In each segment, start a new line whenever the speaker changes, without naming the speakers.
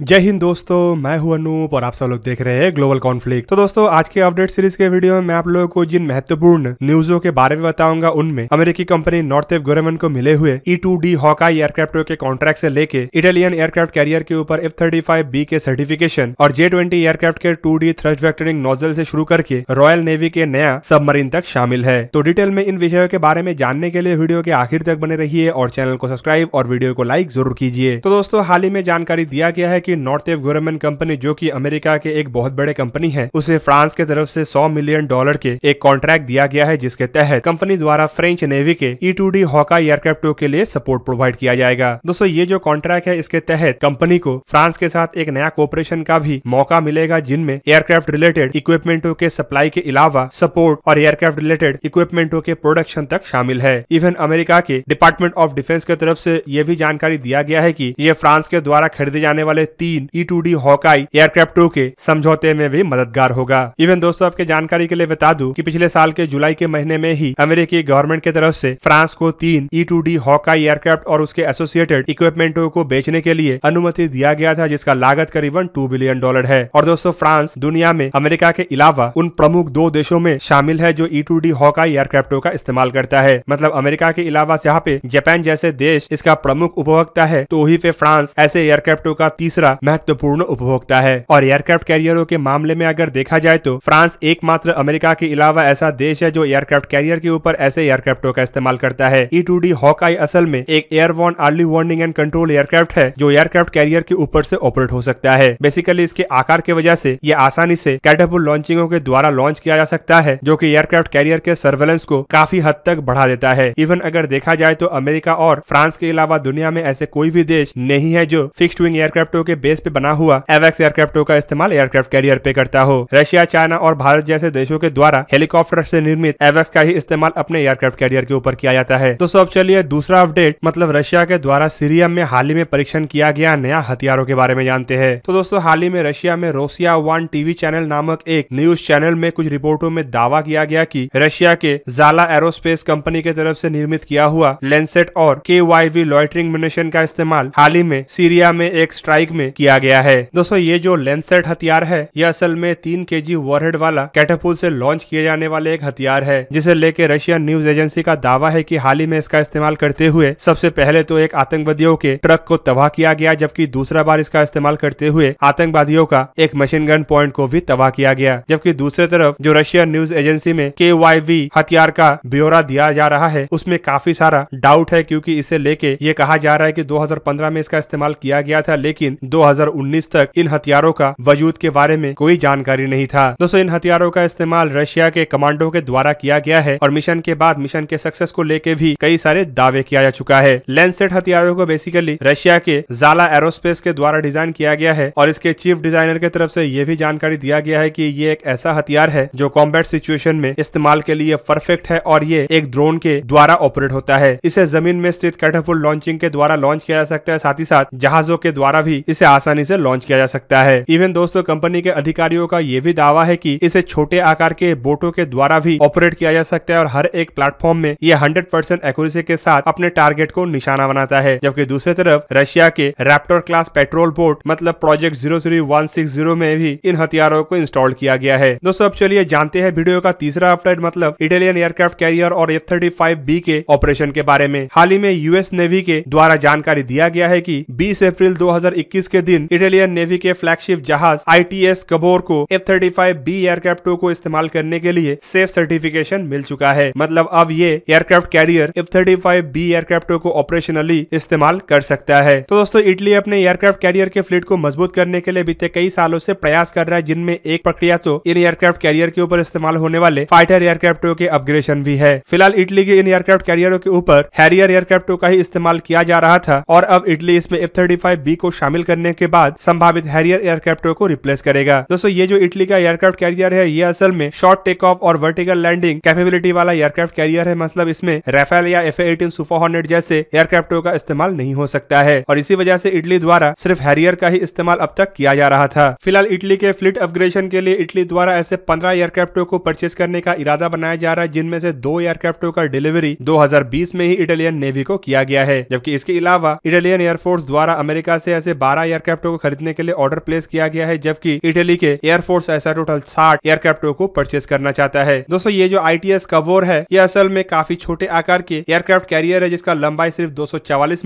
जय हिंद दोस्तों मैं हूं अनूप और आप सब लोग देख रहे हैं ग्लोबल कॉन्फ्लिक्ट तो दोस्तों आज के अपडेट सीरीज के वीडियो में मैं आप लोगों को जिन महत्वपूर्ण न्यूजों के बारे में बताऊंगा उनमें अमेरिकी कंपनी नॉर्थ एफ गोरेमन को मिले हुए E two D Hawkeye aircraft के कॉन्ट्रैक्ट से लेके इटालियन एयरक्राफ्ट कैरियर के ऊपर एफ थर्टी फाइव बी के सर्टिफिकेशन और जे ट्वेंटी एयरक्राफ्ट के two D thrust vectoring nozzle से शुरू करके रॉयल नेवी के नया सबमरीन तक शामिल है तो डिटेल में इन विषयों के बारे में जानने के लिए वीडियो के आखिर तक बने रहिए और चैनल को सब्सक्राइब और वीडियो को लाइक जरूर कीजिए तो दोस्तों हाल ही में जानकारी दिया गया है कि नॉर्थ एफ गवर्नमेंट कंपनी जो की अमेरिका के एक बहुत बड़े कंपनी है उसे फ्रांस के तरफ से 100 मिलियन डॉलर के एक कॉन्ट्रैक्ट दिया गया है जिसके तहत कंपनी द्वारा फ्रेंच नेवी के E e two D Hawkeye aircraft के लिए सपोर्ट प्रोवाइड किया जाएगा दोस्तों ये जो कॉन्ट्रैक्ट है इसके तहत कंपनी को फ्रांस के साथ एक नया कोऑपरेशन का भी मौका मिलेगा जिनमें एयरक्राफ्ट रिलेटेड इक्विपमेंटो के सप्लाई के अलावा सपोर्ट और एयरक्राफ्ट रिलेटेड इक्विपमेंटो के प्रोडक्शन तक शामिल है इवन अमेरिका के डिपार्टमेंट ऑफ डिफेंस के तरफ से ये भी जानकारी दिया गया है कि ये फ्रांस के द्वारा खरीदे जाने वाले तीन ई टू डी हॉकाई एयरक्राफ्टों के समझौते में भी मददगार होगा इवन दोस्तों आपके जानकारी के लिए बता दूं कि पिछले साल के जुलाई के महीने में ही अमेरिकी गवर्नमेंट की तरफ से फ्रांस को तीन E two D Hawkeye aircraft और उसके एसोसिएटेड इक्विपमेंटो को बेचने के लिए अनुमति दिया गया था जिसका लागत करीबन टू बिलियन डॉलर है और दोस्तों फ्रांस दुनिया में अमेरिका के अलावा उन प्रमुख दो देशों में शामिल है जो ई टू डी हॉकाई एयरक्राफ्टों का इस्तेमाल करता है मतलब अमेरिका के अलावा यहाँ पे जापान जैसे देश इसका प्रमुख उपभोक्ता है तो वही पे फ्रांस ऐसे एयरक्राफ्टों का तीसरा दूसरा महत्वपूर्ण उपभोक्ता है और एयरक्राफ्ट कैरियरों के मामले में अगर देखा जाए तो फ्रांस एकमात्र अमेरिका के अलावा ऐसा देश है जो एयरक्राफ्ट कैरियर के ऊपर ऐसे एयरक्राफ्टों का इस्तेमाल करता है ई टू डी असल में एक airborne early warning and control aircraft है जो एयरक्राफ्ट कैरियर के ऊपर से ऑपरेट हो सकता है बेसिकली इसके आकार की वजह से ये आसानी से कैटापुल लॉन्चिंगों के द्वारा लॉन्च किया जा सकता है जो की एयरक्राफ्ट कैरियर के सर्वेलेंस को काफी हद तक बढ़ा देता है इवन अगर देखा जाए तो अमेरिका और फ्रांस के अलावा दुनिया में ऐसे कोई भी देश नहीं है जो फिक्स्ड विंग एयरक्राफ्टों के बेस पे बना हुआ एवेक्स एयरक्राफ्टों का इस्तेमाल एयरक्राफ्ट कैरियर पे करता हो रशिया चाइना और भारत जैसे देशों के द्वारा हेलीकॉप्टर से निर्मित एवेक्स का ही इस्तेमाल अपने एयरक्राफ्ट कैरियर के ऊपर किया जाता है दोस्तों अब चलिए दूसरा अपडेट मतलब रशिया के द्वारा सीरिया में हाल ही में परीक्षण किया गया नया हथियारों के बारे में जानते हैं तो दोस्तों हाल ही में रशिया में रोसिया वन टीवी चैनल नामक एक न्यूज चैनल में कुछ रिपोर्टों में दावा किया गया कि रशिया के जाला एरोस्पेस कंपनी के तरफ से निर्मित किया हुआ लेंसेट और के वाई वी लॉयटरिंग मिनेशन का इस्तेमाल हाल ही में सीरिया में एक स्ट्राइक में में किया गया है दोस्तों ये जो लेंसेट हथियार है यह असल में तीन के जी वाला कैटापुल से लॉन्च किए जाने वाले एक हथियार है जिसे लेके रशियन न्यूज एजेंसी का दावा है की हाल ही में इसका इस्तेमाल करते हुए सबसे पहले तो एक आतंकवादियों के ट्रक को तबाह किया गया जबकि दूसरा बार इसका इस्तेमाल करते हुए आतंकवादियों का एक मशीन गन पॉइंट को भी तबाह किया गया जबकि दूसरे तरफ जो रशियन न्यूज एजेंसी में के हथियार का ब्यौरा दिया जा रहा है उसमें काफी सारा डाउट है क्योंकि इसे लेके ये कहा जा रहा है कि 2015 में इसका इस्तेमाल किया गया था लेकिन 2019 तक इन हथियारों का वजूद के बारे में कोई जानकारी नहीं था दोस्तों इन हथियारों का इस्तेमाल रशिया के कमांडो के द्वारा किया गया है और मिशन के बाद मिशन के सक्सेस को लेकर भी कई सारे दावे किया जा चुका है लैंडसेट हथियारों को बेसिकली रशिया के जाला एरोस्पेस के द्वारा डिजाइन किया गया है और इसके चीफ डिजाइनर के तरफ से ये भी जानकारी दिया गया है कि ये एक ऐसा हथियार है जो कॉम्बैट सिचुएशन में इस्तेमाल के लिए परफेक्ट है और ये एक ड्रोन के द्वारा ऑपरेट होता है इसे जमीन में स्थित कैटाफुल लॉन्चिंग के द्वारा लॉन्च किया जा सकता है साथ ही साथ जहाजों के द्वारा भी जिसे आसानी से लॉन्च किया जा सकता है इवन दोस्तों कंपनी के अधिकारियों का ये भी दावा है कि इसे छोटे आकार के बोटों के द्वारा भी ऑपरेट किया जा सकता है और हर एक प्लेटफॉर्म में ये 100 परसेंट एक्यूरेसी के साथ अपने टारगेट को निशाना बनाता है जबकि दूसरी तरफ रशिया के रैप्टोर क्लास पेट्रोल बोट मतलब प्रोजेक्ट जीरो में भी इन हथियारों को इंस्टॉल किया गया है दोस्तों अब चलिए जानते हैं वीडियो का तीसरा अपडेट मतलब इटालियन एयरक्राफ्ट कैरियर और एफ थर्टी फाइव बी के ऑपरेशन के बारे में हाल ही में यूएस नेवी के द्वारा जानकारी दिया गया है की बीस अप्रैल दो 19 के दिन इटालियन नेवी के फ्लैगशिप जहाज आईटीएस कबोर को F thirty five B aircraft को इस्तेमाल करने के लिए सेफ सर्टिफिकेशन मिल चुका है मतलब अब ये aircraft carrier F thirty five B aircraft को ऑपरेशनली इस्तेमाल कर सकता है तो दोस्तों इटली अपने एयरक्राफ्ट कैरियर के फ्लीट को मजबूत करने के लिए बीते कई सालों से प्रयास कर रहा है जिनमें एक प्रक्रिया तो इन एयरक्राफ्ट कैरियर के ऊपर इस्तेमाल होने वाले फाइटर एयरक्राफ्टों के अपग्रेडेशन भी है फिलहाल इटली के इन एयरक्राफ्ट कैरियरों के ऊपर हैरियर एयरक्राफ्ट का ही इस्तेमाल किया जा रहा था और अब इटली इसमें एफ थर्टी फाइव बी को शामिल कर करने के बाद संभावित हैरियर एयरक्राफ्टों को रिप्लेस करेगा दोस्तों ये जो इटली का एयरक्राफ्ट कैरियर है ये असल में शॉर्ट टेक ऑफ और वर्टिकल लैंडिंग कैपेबिलिटी वाला एयरक्राफ्ट कैरियर है मतलब इसमें रेफेल या एफ एटीन सुपर हॉर्नेट जैसे एयरक्राफ्टों का इस्तेमाल नहीं हो सकता है और इसी वजह से इटली द्वारा सिर्फ हैरियर का ही इस्तेमाल अब तक किया जा रहा था फिलहाल इटली के फ्लिट अपग्रेशन के लिए इटली द्वारा ऐसे पंद्रह एयरक्राफ्टों को परचेस करने का इरादा बनाया जा रहा है जिनमें से दो एयरक्राफ्टों का डिलीवरी 2020 में ही इटालियन नेवी को किया गया है जबकि इसके अलावा इटालियन एयरफोर्स द्वारा अमेरिका से ऐसे 12 सताई एयरक्राफ्टों को खरीदने के लिए ऑर्डर प्लेस किया गया है जबकि इटली के एयरफोर्स ऐसा टोटल साठ एयरक्राफ्टों को परचेस करना चाहता है दोस्तों ये जो आई टी कवोर है ये असल में काफी छोटे आकार के एयरक्राफ्ट कैरियर है जिसका लंबाई सिर्फ दो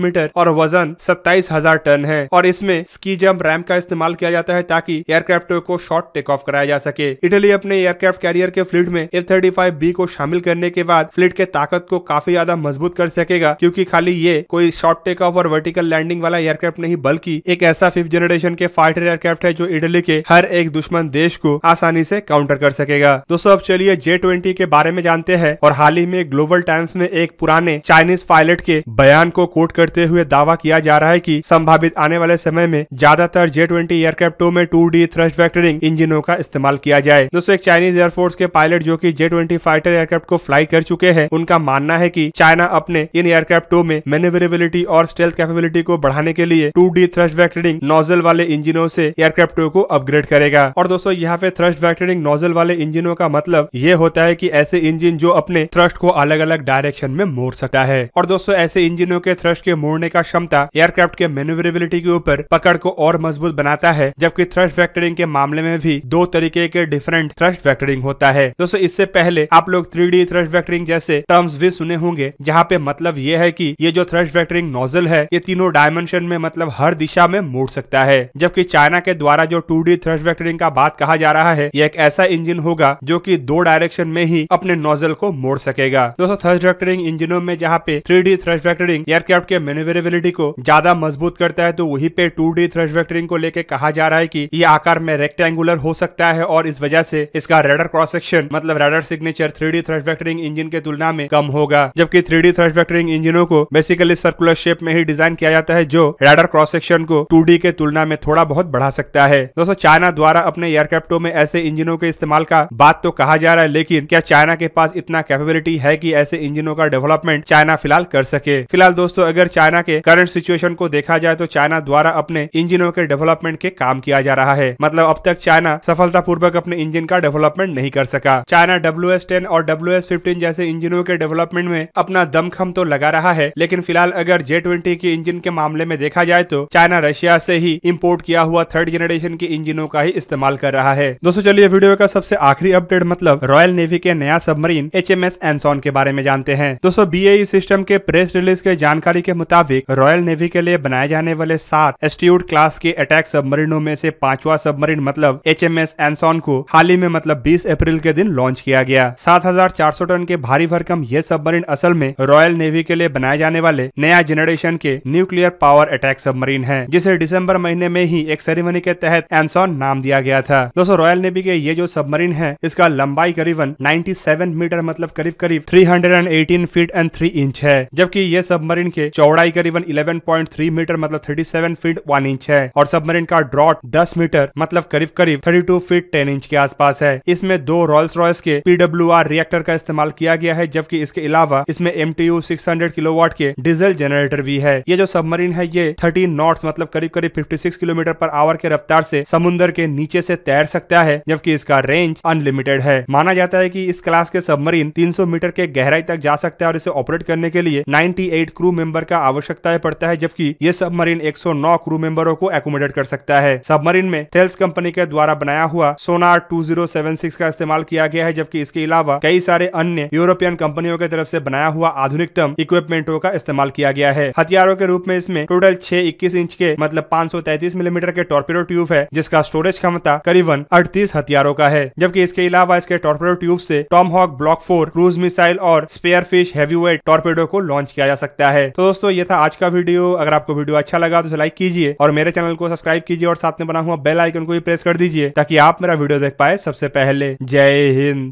मीटर और वजन सत्ताईस टन है और इसमें स्की जम्प रैम का इस्तेमाल किया जाता है ताकि एयरक्राफ्टों को शॉर्ट टेक ऑफ कराया जा सके इटली अपने एयरक्राफ्ट कैरियर के फ्लीट में एफ थर्टी फाइव बी को शामिल करने के बाद फ्लीट के ताकत को काफी ज्यादा मजबूत कर सकेगा क्योंकि खाली ये कोई शॉर्ट टेक ऑफ और वर्टिकल लैंडिंग वाला एयरक्राफ्ट नहीं बल्कि एक ऐसा फिफ्थ जनरेशन के फाइटर एयरक्राफ्ट है जो इटली के हर एक दुश्मन देश को आसानी से काउंटर कर सकेगा दोस्तों अब चलिए जे ट्वेंटी के बारे में जानते हैं और हाल ही में ग्लोबल टाइम्स में एक पुराने चाइनीज पायलट के बयान को कोट करते हुए दावा किया जा रहा है की संभावित आने वाले समय में ज्यादातर जे ट्वेंटी एयरक्राफ्टों में टू डी थ्रस्ट फैक्टरिंग इंजिनों का इस्तेमाल किया जाए दोस्तों एक चाइनीज एयरफोर्स के पायलट जो की जे ट्वेंटी फाइटर एयरक्राफ्ट को फ्लाई कर चुके हैं उनका मानना है की चाइना अपने इन एयरक्राफ्टों में मैनेवरेबिलिटी और स्टेल्थ कैपेबिलिटी को बढ़ाने के लिए two D thrust vectoring vectoring nozzle वाले इंजिनों से एयरक्राफ्ट को अपग्रेड करेगा और दोस्तों यहाँ पे थ्रस्ट फैक्टरिंग नोजल वाले इंजिनों का मतलब ये होता है की ऐसे इंजिन जो अपने थ्रस्ट को अलग अलग डायरेक्शन में मोड़ सकता है और दोस्तों ऐसे इंजिनों के थ्रस्ट के मोड़ने का क्षमता एयरक्राफ्ट के मेनुवरेबिलिटी के ऊपर पकड़ को और मजबूत बनाता है जबकि थ्रस्ट फैक्टरिंग के मामले में भी दो तरीके के डिफरेंट थ्रस्ट फैक्टरिंग होता है दोस्तों इससे पहले आप लोग थ्री डी थ्रस्ट फैक्टरिंग जैसे टर्म्स भी सुने होंगे जहाँ पे मतलब ये है की ये जो थ्रस्ट फैक्टरिंग नोजल है ये तीनों डायमेंशन में मतलब हर दिशा में मोड़ सकता है जबकि चाइना के द्वारा जो टू डी थ्रस्ट वेक्टरिंग का बात कहा जा रहा है यह एक ऐसा इंजन होगा जो की दो डायरेक्शन में ही अपने नोजल को मोड़ सकेगा दोस्तों थर्स्ट फैक्टरिंग इंजनों में जहाँ पे three D thrust vectoring aircraft के मेनुवेबिलिटी को ज्यादा मजबूत करता है तो वही पे टू डी थ्रस्ट वेक्टरिंग को लेकर कहा जा रहा है की ये आकार में रेक्टेंगुलर हो सकता है और इस वजह से इसका रेडर क्रॉस सेक्शन मतलब radar signature three D thrust vectoring engine के तुलना में कम होगा जबकि थ्री डी थ्रस्ट वेक्टरिंग इंजनों को बेसिकली सर्कुलर शेप में ही डिजाइन किया जाता है जो रेडर क्रॉस सेक्शन को टू के तुलना में थोड़ा बहुत बढ़ा सकता है दोस्तों चाइना द्वारा अपने एयरक्राफ्टों में ऐसे इंजनों के इस्तेमाल का बात तो कहा जा रहा है लेकिन क्या चाइना के पास इतना कैपेबिलिटी है की ऐसे इंजनों का डेवलपमेंट चाइना फिलहाल कर सके फिलहाल दोस्तों अगर चाइना के करंट सिचुएशन को देखा जाए तो चाइना द्वारा अपने इंजिनों के डेवलपमेंट के काम किया जा रहा है मतलब अब तक चाइना सफलतापूर्वक अपने इंजन का डेवलपमेंट नहीं कर सका चाइना डब्ल्यू एस टेन और डब्ल्यू एस फिफ्टीन जैसे इंजनों के डेवलपमेंट में अपना दमखम तो लगा रहा है लेकिन फिलहाल अगर जे ट्वेंटी के इंजन के मामले में देखा जाए तो चाइना रशिया रशिया से ही इम्पोर्ट किया हुआ थर्ड जनरेशन के इंजिनों का ही इस्तेमाल कर रहा है दोस्तों चलिए वीडियो का सबसे आखिरी अपडेट मतलब रॉयल नेवी के नया सबमरीन एच एम एस के बारे में जानते हैं दोस्तों बी सिस्टम e के प्रेस रिलीज के जानकारी के मुताबिक रॉयल नेवी के लिए बनाए जाने वाले सात एस्ट्यूड क्लास के अटैक सबमरीनों में से पांचवा सबमरीन मतलब एच एम एस एनसॉन को हाल ही में मतलब 20 अप्रैल के दिन लॉन्च किया गया 7,400 टन के भारी भरकम यह सबमरीन असल में रॉयल नेवी के लिए बनाए जाने वाले नया जनरेशन के न्यूक्लियर पावर अटैक सबमरीन है जिसे इसे दिसंबर महीने में ही एक सेरेमनी के तहत एनसॉन नाम दिया गया था दोस्तों रॉयल नेवी के ये जो सबमरीन है इसका लंबाई करीबन 97 मीटर मतलब करीब करीब 318 फीट एंड 3 इंच है जबकि ये सबमरीन के चौड़ाई करीबन 11.3 मीटर मतलब 37 फीट 1 इंच है और सबमरीन का ड्रॉट 10 मीटर मतलब करीब करीब 32 फीट 10 इंच के आसपास है इसमें दो रॉयल्स रॉयस के पीडब्ल्यू रिएक्टर का इस्तेमाल किया गया है जबकि इसके अलावा इसमें एम टी किलोवाट के डीजल जनरेटर भी है ये जो सबमरीन है ये थर्टीन नॉट मतलब करीब करीब 56 किलोमीटर पर आवर के रफ्तार से समुद्र के नीचे से तैर सकता है जबकि इसका रेंज अनलिमिटेड है माना जाता है कि इस क्लास के सबमरीन 300 मीटर के गहराई तक जा सकता है और इसे ऑपरेट करने के लिए 98 क्रू मेंबर का आवश्यकता पड़ता है जबकि ये सबमरीन 109 क्रू मेंबरों को एकोमोडेट कर सकता है सबमरीन में थेल्स कंपनी के द्वारा बनाया हुआ सोनार टू का इस्तेमाल किया गया है जबकि इसके अलावा कई सारे अन्य यूरोपियन कंपनियों की तरफ ऐसी बनाया हुआ आधुनिकतम इक्विपमेंटों का इस्तेमाल किया गया है हथियारों के रूप में इसमें टोटल छह इक्कीस इंच के मतलब मतलब पांच मिलीमीटर के टॉर्पेडो ट्यूब है जिसका स्टोरेज क्षमता करीबन अड़तीस हथियारों का है जबकि इसके अलावा इसके टॉर्पेडो ट्यूब से Tomahawk block four cruise missile और स्पेयर फिश वेट टॉर्पेडो को लॉन्च किया जा सकता है तो दोस्तों ये था आज का वीडियो अगर आपको वीडियो अच्छा लगा तो लाइक कीजिए और मेरे चैनल को सब्सक्राइब कीजिए और साथ में बना हुआ बेल आइकन को भी प्रेस कर दीजिए ताकि आप मेरा वीडियो देख पाए सबसे पहले जय हिंद